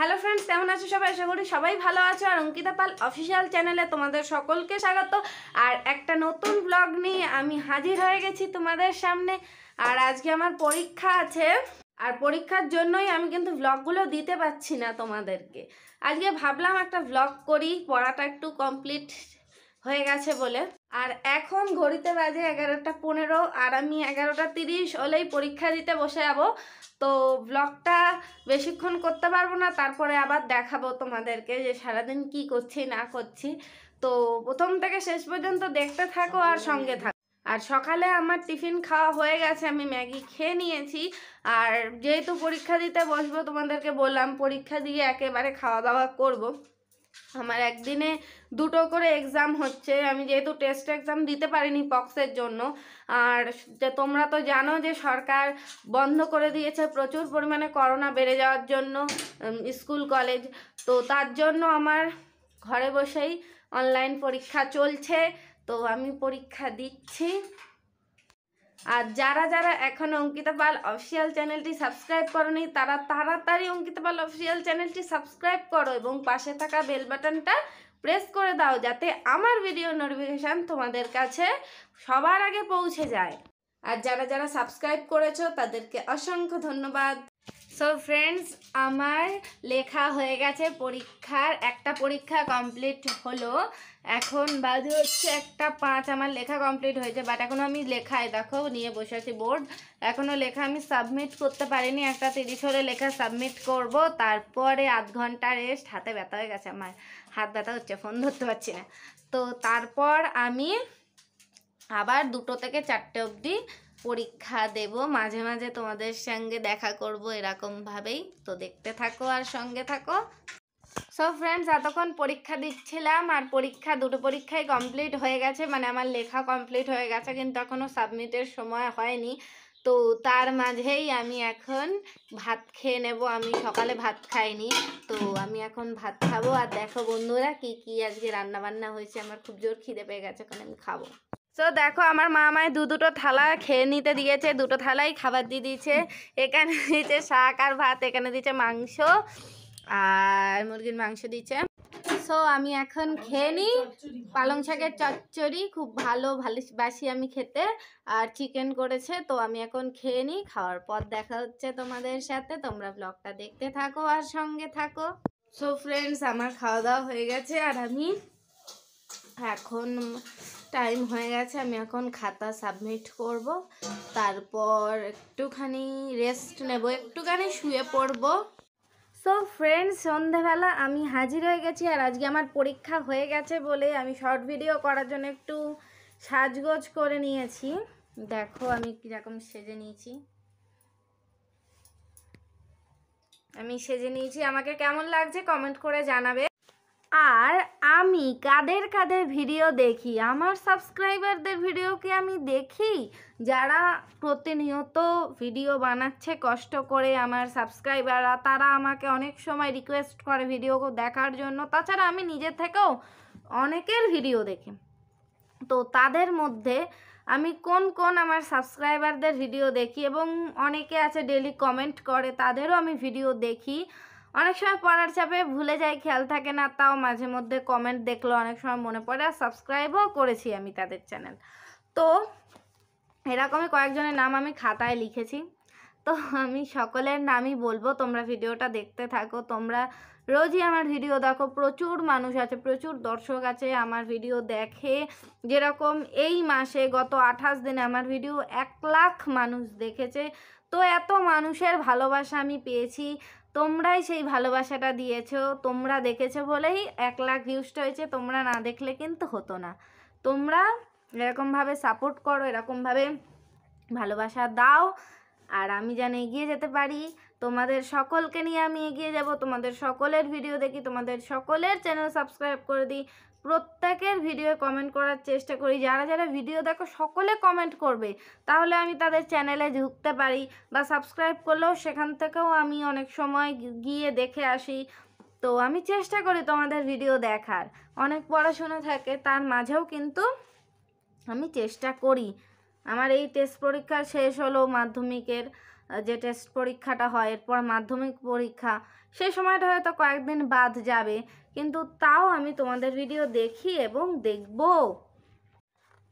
hello friends কেমন আছো সবাই আশা করি সবাই ভালো আছো আর অঙ্কিতা পাল অফিসিয়াল চ্যানেলে তোমাদের সকলকে স্বাগত আর একটা নতুন ব্লগ নিয়ে আমি হাজির হয়ে গেছি তোমাদের সামনে আর আজকে আমার পরীক্ষা আছে আর পরীক্ষার জন্যই আমি কিন্তু ব্লগগুলো দিতে পারছি না তোমাদেরকে আজকে ভাবলাম একটা ব্লগ করি পড়াটা একটু কমপ্লিট হয়ে গেছে বলে আর এখন ঘড়িতে বাজে এগারোটা পনেরো আর আমি এগারোটা তিরিশ হলেই পরীক্ষা দিতে বসে যাব তো ব্লগটা বেশিক্ষণ করতে পারবো না তারপরে আবার দেখাবো তোমাদেরকে যে সারাদিন কি করছি না করছি তো প্রথম থেকে শেষ পর্যন্ত দেখতে থাকো আর সঙ্গে থাকো আর সকালে আমার টিফিন খাওয়া হয়ে গেছে আমি ম্যাগি খেয়ে নিয়েছি আর যেহেতু পরীক্ষা দিতে বসবো তোমাদেরকে বললাম পরীক্ষা দিয়ে একেবারে খাওয়া দাওয়া করবো আমার একদিনে দুটো করে এক্সাম হচ্ছে আমি যেহেতু টেস্ট এক্সাম দিতে পারিনি পক্সের জন্য আর যে তোমরা তো জানো যে সরকার বন্ধ করে দিয়েছে প্রচুর পরিমাণে করোনা বেড়ে যাওয়ার জন্য স্কুল কলেজ তো তার জন্য আমার ঘরে বসেই অনলাইন পরীক্ষা চলছে তো আমি পরীক্ষা দিচ্ছি আর যারা যারা এখনও অঙ্কিতা পাল অফিসিয়াল চ্যানেলটি সাবস্ক্রাইব করনি তারা তাড়াতাড়ি অঙ্কিতা পাল অফিসিয়াল চ্যানেলটি সাবস্ক্রাইব করো এবং পাশে থাকা বেল বাটনটা প্রেস করে দাও যাতে আমার ভিডিও নোটিফিকেশান তোমাদের কাছে সবার আগে পৌঁছে যায় আর যারা যারা সাবস্ক্রাইব করেছো তাদেরকে অসংখ্য ধন্যবাদ সো ফ্রেন্ডস আমার লেখা হয়ে গেছে পরীক্ষার একটা পরীক্ষা কমপ্লিট হলো এখন বাজে হচ্ছে একটা পাঁচ আমার লেখা কমপ্লিট হয়েছে বাট এখনও আমি লেখায় দেখো নিয়ে বসে আছি বোর্ড এখনও লেখা আমি সাবমিট করতে পারিনি একটা তিরিশ হলে লেখা সাবমিট করব তারপরে আধ ঘন্টা রেস্ট হাতে ব্যথা হয়ে গেছে আমার হাত ব্যথা হচ্ছে ফোন ধরতে পারছি না তো তারপর আমি আবার দুটো থেকে চারটে অবধি পরীক্ষা দেব মাঝে মাঝে তোমাদের সঙ্গে দেখা করব এরকমভাবেই তো দেখতে থাকো আর সঙ্গে থাকো সো ফ্রেন্ডস এতক্ষণ পরীক্ষা দিচ্ছিলাম আর পরীক্ষা দুটো পরীক্ষাই কমপ্লিট হয়ে গেছে মানে আমার লেখা কমপ্লিট হয়ে গেছে কিন্তু এখনও সাবমিটের সময় হয়নি তো তার মাঝেই আমি এখন ভাত খেয়ে নেব আমি সকালে ভাত খাইনি তো আমি এখন ভাত খাবো আর দেখো বন্ধুরা কি কি আজকে রান্না বান্না হয়েছে আমার খুব জোর খিদে পেয়ে গেছে কারণ আমি খাবো তো দেখো আমার মা আমায় দু দুটো থালা খেয়ে নিতে দিয়েছে দুটো থালাই খাবার দিয়ে দিয়েছে এখানে দিয়েছে শাক আর ভাত এখানে দিয়েছে মাংস আর মুরগির মাংস দিয়েছে সো আমি এখন খেয়ে নিই পালং শাকের চচ্চড়ি খুব ভালো ভালোবাসি আমি খেতে আর চিকেন করেছে তো আমি এখন খেয়ে নিই খাওয়ার পর দেখা হচ্ছে তোমাদের সাথে তোমরা ব্লগটা দেখতে থাকো আর সঙ্গে থাকো সো ফ্রেন্ডস আমার খাওয়া দাওয়া হয়ে গেছে আর আমি এখন টাইম হয়ে গেছে আমি এখন খাতা সাবমিট করব তারপর একটুখানি রেস্ট নেব একটুখানি শুয়ে পড়ব সো ফ্রেন্ডস সন্ধেবেলা আমি হাজির হয়ে গেছি আর আজকে আমার পরীক্ষা হয়ে গেছে বলে আমি শর্ট ভিডিও করার জন্য একটু সাজগোজ করে নিয়েছি দেখো আমি কীরকম সেজে নিয়েছি আমি সেজে নিয়েছি আমাকে কেমন লাগছে কমেন্ট করে জানাবে আর আমি কাদের কাদের ভিডিও দেখি আমার সাবস্ক্রাইবারদের ভিডিও কি আমি দেখি যারা প্রতিনিয়ত ভিডিও বানাচ্ছে কষ্ট করে আমার সাবস্ক্রাইবাররা তারা আমাকে অনেক সময় রিকোয়েস্ট করে ভিডিও দেখার জন্য তাছাড়া আমি নিজে থেকেও অনেকের ভিডিও দেখি তো তাদের মধ্যে আমি কোন কোন আমার সাবস্ক্রাইবারদের ভিডিও দেখি এবং অনেকে আছে ডেলি কমেন্ট করে তাদেরও আমি ভিডিও দেখি অনেক সময় পড়ার চাপে ভুলে যাই খেয়াল থাকে না তাও মাঝে মধ্যে কমেন্ট দেখলো অনেক সময় মনে পড়ে আর সাবস্ক্রাইবও করেছি আমি তাদের চ্যানেল তো এরকমই কয়েকজনের নাম আমি খাতায় লিখেছি তো আমি সকলের নামই বলবো তোমরা ভিডিওটা দেখতে থাকো তোমরা রোজই আমার ভিডিও দেখো প্রচুর মানুষ আছে প্রচুর দর্শক আছে আমার ভিডিও দেখে যেরকম এই মাসে গত আঠাশ দিনে আমার ভিডিও এক লাখ মানুষ দেখেছে তো এত মানুষের ভালোবাসা আমি পেয়েছি তোমরাই সেই ভালোবাসাটা দিয়েছো তোমরা দেখেছো বলেই এক লাখ ভিউসটা হয়েছে তোমরা না দেখলে কিন্তু হতো না তোমরা এরকমভাবে সাপোর্ট করো এরকমভাবে ভালোবাসা দাও আর আমি যেন এগিয়ে যেতে পারি তোমাদের সকলকে নিয়ে আমি এগিয়ে যাব তোমাদের সকলের ভিডিও দেখি তোমাদের সকলের চ্যানেল সাবস্ক্রাইব করে দিই প্রত্যেকের ভিডিও কমেন্ট করার চেষ্টা করি যারা যারা ভিডিও দেখো সকলে কমেন্ট করবে তাহলে আমি তাদের চ্যানেলে ঢুকতে পারি বা সাবস্ক্রাইব করলেও সেখান থেকেও আমি অনেক সময় গিয়ে দেখে আসি তো আমি চেষ্টা করি তোমাদের ভিডিও দেখার অনেক পড়াশোনা থাকে তার মাঝেও কিন্তু আমি চেষ্টা করি আমার এই টেস্ট পরীক্ষা শেষ হলো মাধ্যমিকের যে টেস্ট পরীক্ষাটা হয় এরপর মাধ্যমিক পরীক্ষা সেই সময়টা হয়তো কয়েকদিন বাদ যাবে কিন্তু তাও আমি তোমাদের ভিডিও দেখি এবং দেখব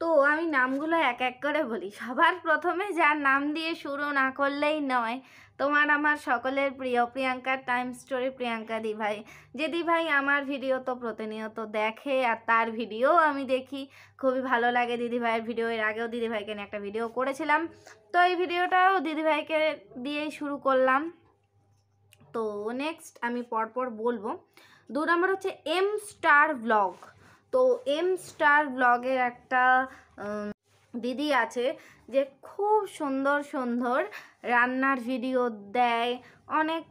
তো আমি নামগুলো এক এক করে বলি সবার প্রথমে যার নাম দিয়ে শুরু না করলেই নয় তোমার আমার সকলের প্রিয় প্রিয়াঙ্কার টাইম স্টোরি প্রিয়াঙ্কা দিভাই যে দিভাই আমার ভিডিও তো প্রতিনিয়ত দেখে আর তার ভিডিও আমি দেখি খুবই ভালো লাগে দিদিভাইয়ের ভিডিও এর আগেও দিদিভাইকে নিয়ে একটা ভিডিও করেছিলাম তো এই ভিডিওটাও দিদিভাইকে দিয়েই শুরু করলাম তো নেক্সট আমি পরপর বলবো দু নম্বর হচ্ছে এম স্টার ব্লগ তো এম স্টার ব্লগের একটা দিদি আছে যে খুব সুন্দর সুন্দর রান্নার ভিডিও দেয় অনেক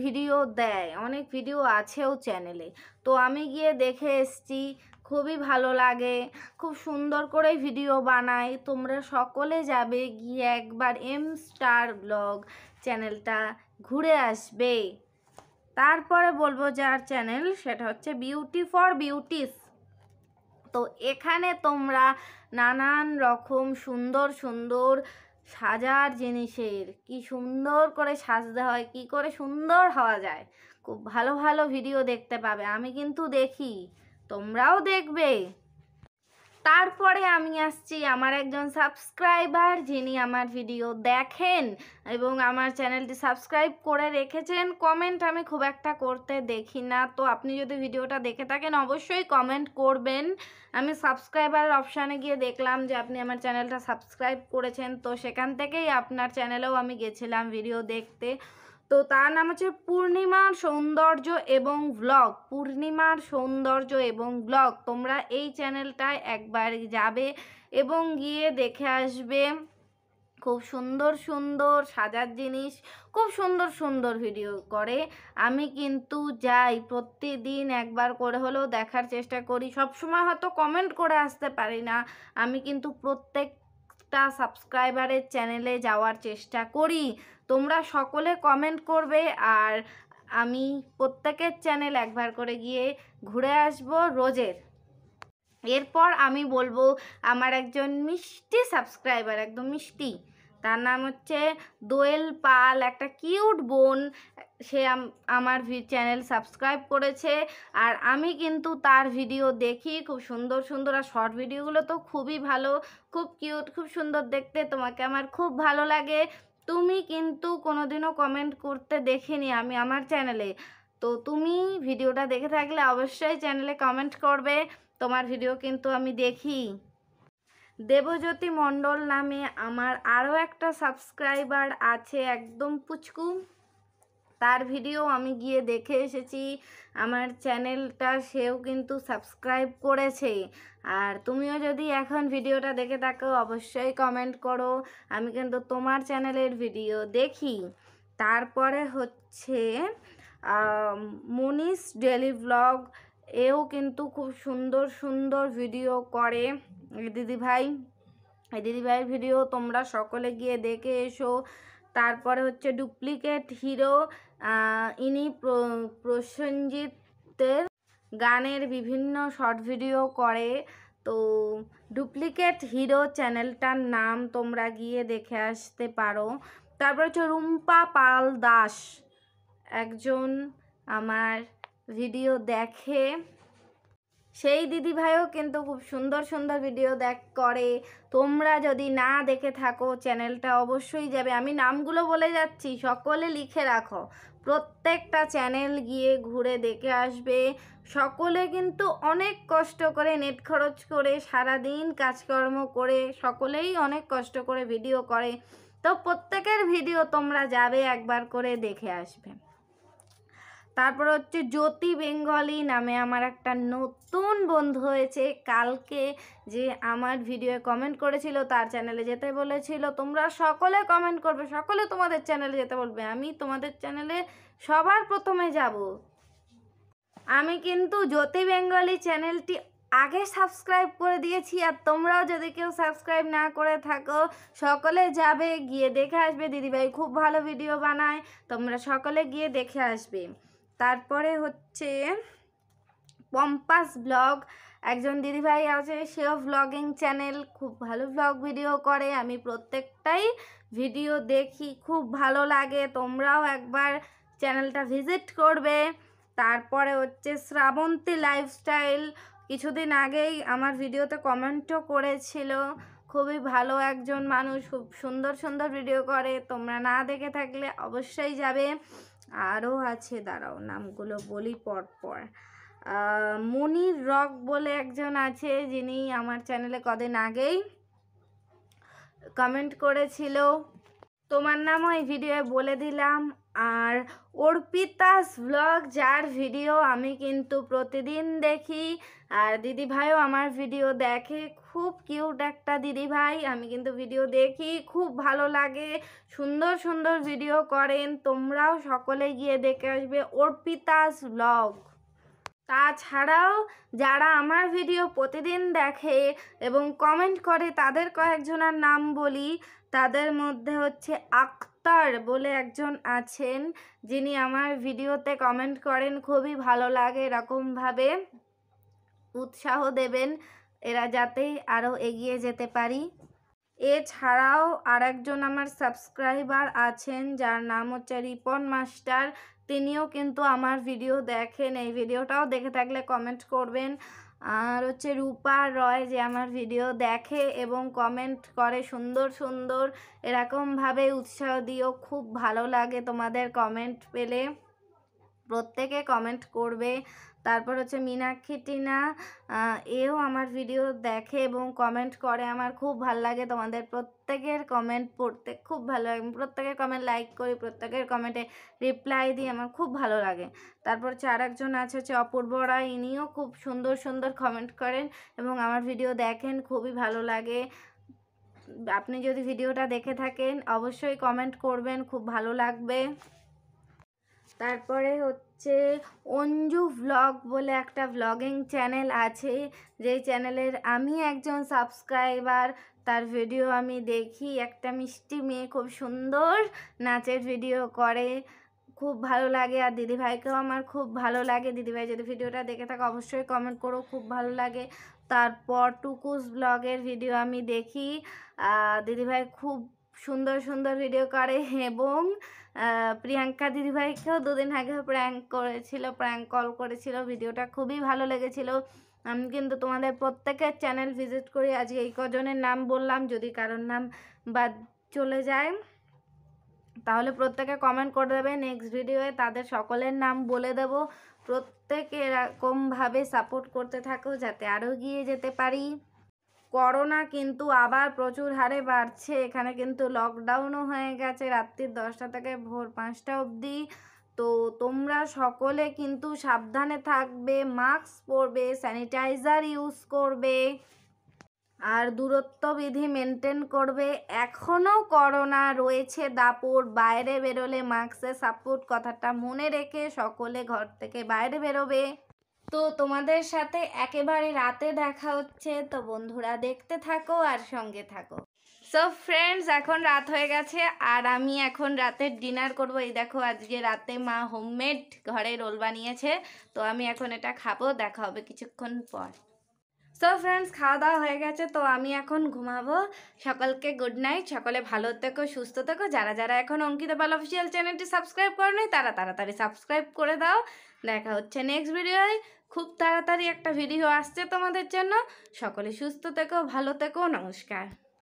ভিডিও দেয় অনেক ভিডিও আছেও চ্যানেলে তো আমি গিয়ে দেখে এসছি খুবই ভালো লাগে খুব সুন্দর করে ভিডিও বানায় তোমরা সকলে যাবে গিয়ে একবার এম স্টার ব্লগ চ্যানেলটা ঘুরে আসবে তারপরে বলবো যার চ্যানেল সেটা হচ্ছে বিউটি ফর বিউটিস তো এখানে তোমরা নানান রকম সুন্দর সুন্দর সাজার জিনিসের কি সুন্দর করে সাজতে হয় কি করে সুন্দর হওয়া যায় খুব ভালো ভালো ভিডিও দেখতে পাবে আমি কিন্তু দেখি তোমরাও দেখবে তারপরে আমি আসছি আমার একজন সাবস্ক্রাইবার যিনি আমার ভিডিও দেখেন এবং আমার চ্যানেলটি সাবস্ক্রাইব করে রেখেছেন কমেন্ট আমি খুব একটা করতে দেখি না তো আপনি যদি ভিডিওটা দেখে থাকেন অবশ্যই কমেন্ট করবেন আমি সাবস্ক্রাইবারের অপশানে গিয়ে দেখলাম যে আপনি আমার চ্যানেলটা সাবস্ক্রাইব করেছেন তো সেখান থেকেই আপনার চ্যানেলেও আমি গেছিলাম ভিডিও দেখতে তো তার নাম হচ্ছে পূর্ণিমার সৌন্দর্য এবং ব্লগ পূর্ণিমার সৌন্দর্য এবং ব্লগ তোমরা এই চ্যানেলটায় একবার যাবে এবং গিয়ে দেখে আসবে খুব সুন্দর সুন্দর সাজার জিনিস খুব সুন্দর সুন্দর ভিডিও করে আমি কিন্তু যাই প্রতিদিন একবার করে হলেও দেখার চেষ্টা করি সবসময় হয়তো কমেন্ট করে আসতে পারি না আমি কিন্তু প্রত্যেকটা সাবস্ক্রাইবারের চ্যানেলে যাওয়ার চেষ্টা করি তোমরা সকলে কমেন্ট করবে আর আমি প্রত্যেকের চ্যানেল একবার করে গিয়ে ঘুরে আসব রোজের এরপর আমি বলবো আমার একজন মিষ্টি সাবস্ক্রাইবার একদম মিষ্টি তার নাম হচ্ছে দোয়েল পাল একটা কিউট বোন সে আমার চ্যানেল সাবস্ক্রাইব করেছে আর আমি কিন্তু তার ভিডিও দেখি খুব সুন্দর সুন্দর আর শর্ট ভিডিওগুলো তো খুবই ভালো খুব কিউট খুব সুন্দর দেখতে তোমাকে আমার খুব ভালো লাগে তুমি কিন্তু কোনোদিনও কমেন্ট করতে দেখিনি আমি আমার চ্যানেলে তো তুমি ভিডিওটা দেখে থাকলে অবশ্যই চ্যানেলে কমেন্ট করবে তোমার ভিডিও কিন্তু আমি দেখি দেবজ্যোতি মণ্ডল নামে আমার আরও একটা সাবস্ক্রাইবার আছে একদম পুচকু তার ভিডিও আমি গিয়ে দেখে এসেছি আমার চ্যানেলটা সেও কিন্তু সাবস্ক্রাইব করেছে আর তুমিও যদি এখন ভিডিওটা দেখে থাকো অবশ্যই কমেন্ট করো আমি কিন্তু তোমার চ্যানেলের ভিডিও দেখি তারপরে হচ্ছে মনীষ ডেলি ব্লগ এও কিন্তু খুব সুন্দর সুন্দর ভিডিও করে দিদিভাই দিদিভাইয়ের ভিডিও তোমরা সকলে গিয়ে দেখে এসো তারপরে হচ্ছে ডুপ্লিকেট হিরো ইনি প্রসেনজিতের গানের বিভিন্ন শর্ট ভিডিও করে তো ডুপ্লিকেট হিরো চ্যানেলটার নাম তোমরা গিয়ে দেখে আসতে পারো তারপর হচ্ছে রুম্পা পাল দাস একজন আমার ভিডিও দেখে সেই দিদি ভাইও কিন্তু খুব সুন্দর সুন্দর ভিডিও দেখ করে তোমরা যদি না দেখে থাকো চ্যানেলটা অবশ্যই যাবে আমি নামগুলো বলে যাচ্ছি সকলে লিখে রাখো প্রত্যেকটা চ্যানেল গিয়ে ঘুরে দেখে আসবে সকলে কিন্তু অনেক কষ্ট করে নেট খরচ করে সারাদিন কাজকর্ম করে সকলেই অনেক কষ্ট করে ভিডিও করে তো প্রত্যেকের ভিডিও তোমরা যাবে একবার করে দেখে আসবে তারপর হচ্ছে জ্যোতি বেঙ্গলি নামে আমার একটা নতুন বন্ধু হয়েছে কালকে যে আমার ভিডিওয়ে কমেন্ট করেছিল তার চ্যানেলে যেতে বলেছিল তোমরা সকলে কমেন্ট করবে সকলে তোমাদের চ্যানেলে যেতে বলবে আমি তোমাদের চ্যানেলে সবার প্রথমে যাব আমি কিন্তু জ্যোতি বেঙ্গলি চ্যানেলটি আগে সাবস্ক্রাইব করে দিয়েছি আর তোমরাও যদি কেউ সাবস্ক্রাইব না করে থাকো সকলে যাবে গিয়ে দেখে আসবে দিদিভাই খুব ভালো ভিডিও বানায় তোমরা সকলে গিয়ে দেখে আসবে তারপরে হচ্ছে পম্পাস ব্লগ একজন দিদিভাই আছে সেও ব্লগিং চ্যানেল খুব ভালো ব্লগ ভিডিও করে আমি প্রত্যেকটাই ভিডিও দেখি খুব ভালো লাগে তোমরাও একবার চ্যানেলটা ভিজিট করবে তারপরে হচ্ছে শ্রাবন্তী লাইফস্টাইল কিছুদিন আগেই আমার ভিডিওতে কমেন্টও করেছিল খুবই ভালো একজন মানুষ খুব সুন্দর সুন্দর ভিডিও করে তোমরা না দেখে থাকলে অবশ্যই যাবে আরও আছে দাঁড়াও নামগুলো বলি পরপর মনির রক বলে একজন আছে যিনি আমার চ্যানেলে কদিন আগেই কমেন্ট করেছিল তোমার নামও এই ভিডিওয়ে বলে দিলাম আর অর্পিতাস ব্লগ যার ভিডিও আমি কিন্তু প্রতিদিন দেখি আর দিদি ভাইও আমার ভিডিও দেখে খুব কিউট একটা দিদি ভাই আমি কিন্তু ভিডিও দেখি খুব ভালো লাগে সুন্দর সুন্দর ভিডিও করেন তোমরাও সকলে গিয়ে দেখে আসবে অর্পিতাস ব্লগ তাছাড়াও যারা আমার ভিডিও প্রতিদিন দেখে এবং কমেন্ট করে তাদের কয়েকজনের নাম বলি তাদের মধ্যে হচ্ছে আক্তার বলে একজন আছেন যিনি আমার ভিডিওতে কমেন্ট করেন খুবই ভালো লাগে এরকমভাবে উৎসাহ দেবেন এরা যাতে আরও এগিয়ে যেতে পারি এছাড়াও একজন আমার সাবস্ক্রাইবার আছেন যার নাম হচ্ছে রিপন মাস্টার তিনিও কিন্তু আমার ভিডিও দেখেন এই ভিডিওটাও দেখে থাকলে কমেন্ট করবেন আর হচ্ছে রূপা রয় যে আমার ভিডিও দেখে এবং কমেন্ট করে সুন্দর সুন্দর এরকমভাবে উৎসাহ দিও খুব ভালো লাগে তোমাদের কমেন্ট পেলে প্রত্যেকে কমেন্ট করবে তারপর হচ্ছে মীনাক্ষী টিনা এও আমার ভিডিও দেখে এবং কমেন্ট করে আমার খুব ভাল লাগে তোমাদের প্রত্যেকের কমেন্ট পড়তে খুব ভালো লাগে প্রত্যেকের কমেন্ট লাইক করি প্রত্যেকের কমেন্টে রিপ্লাই দিই আমার খুব ভালো লাগে তারপর হচ্ছে আরেকজন আছে হচ্ছে অপূর্ব রায় ইনিও খুব সুন্দর সুন্দর কমেন্ট করেন এবং আমার ভিডিও দেখেন খুবই ভালো লাগে আপনি যদি ভিডিওটা দেখে থাকেন অবশ্যই কমেন্ট করবেন খুব ভালো লাগবে তারপরে হচ্ছে অঞ্জু ব্লগ বলে একটা ব্লগিং চ্যানেল আছে যেই চ্যানেলের আমি একজন সাবস্ক্রাইবার তার ভিডিও আমি দেখি একটা মিষ্টি মেয়ে খুব সুন্দর নাচের ভিডিও করে খুব ভালো লাগে আর দিদিভাইকেও আমার খুব ভালো লাগে দিদিভাই যদি ভিডিওটা দেখে থাকো অবশ্যই কমেন্ট করো খুব ভালো লাগে তারপর টুকুস ব্লগের ভিডিও আমি দেখি দিদিভাই খুব সুন্দর সুন্দর ভিডিও করে এবং প্রিয়াঙ্কা দিদিভাইকেও দুদিন আগে প্র্যাঙ্ক করেছিল প্র্যাঙ্ক কল করেছিল ভিডিওটা খুবই ভালো লেগেছিল আমি কিন্তু তোমাদের প্রত্যেকের চ্যানেল ভিজিট করি আজকে এই কজনের নাম বললাম যদি কারোর নাম বাদ চলে যায় তাহলে প্রত্যেকে কমেন্ট করে দেবে নেক্সট ভিডিওয়ে তাদের সকলের নাম বলে দেব প্রত্যেকে এরকমভাবে সাপোর্ট করতে থাকো যাতে আরও গিয়ে যেতে পারি করোনা কিন্তু আবার প্রচুর হারে বাড়ছে এখানে কিন্তু লকডাউনও হয়ে গেছে রাত্রির দশটা থেকে ভোর পাঁচটা অবধি তো তোমরা সকলে কিন্তু সাবধানে থাকবে মাস্ক পরবে স্যানিটাইজার ইউজ করবে আর দূরত্ব বিধি মেনটেন করবে এখনও করোনা রয়েছে দাপুর বাইরে বেরোলে মাস্কের সাপোর্ট কথাটা মনে রেখে সকলে ঘর থেকে বাইরে বেরোবে তো তোমাদের সাথে একেবারে রাতে দেখা হচ্ছে তো বন্ধুরা দেখতে থাকো আর সঙ্গে থাকো সো ফ্রেন্ডস এখন রাত হয়ে গেছে আর আমি এখন রাতের ডিনার করব এই দেখো আজকে রাতে মা হোমমেড ঘরে রোল বানিয়েছে তো আমি এখন এটা খাবো দেখা হবে কিছুক্ষণ পর সো ফ্রেন্ডস খাওয়া দাওয়া হয়ে গেছে তো আমি এখন ঘুমাবো সকলকে গুড নাইট সকলে ভালো থেকো সুস্থ থেকো যারা যারা এখন অঙ্কিতা পাল অফিসিয়াল চ্যানেলটি সাবস্ক্রাইব করেনি তারা তাড়াতাড়ি সাবস্ক্রাইব করে দাও দেখা হচ্ছে নেক্সট ভিডিওয় খুব তাড়াতাড়ি একটা ভিডিও আসছে তোমাদের জন্য সকলে সুস্থ থেকো ভালো থেকো নমস্কার